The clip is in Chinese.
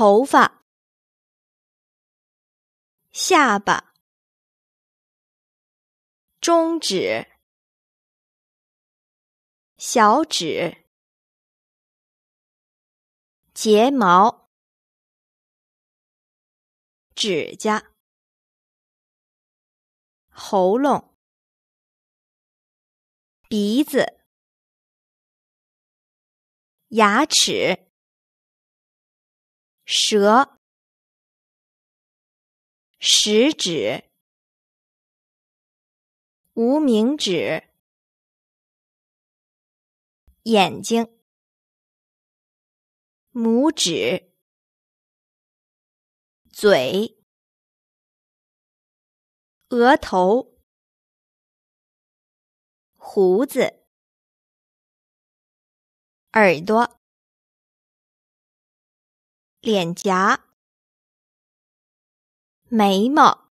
头发、下巴、中指、小指、睫毛、指甲、喉咙、鼻子、牙齿。蛇，食指，无名指，眼睛，拇指，嘴，额头，胡子，耳朵。脸颊，眉毛。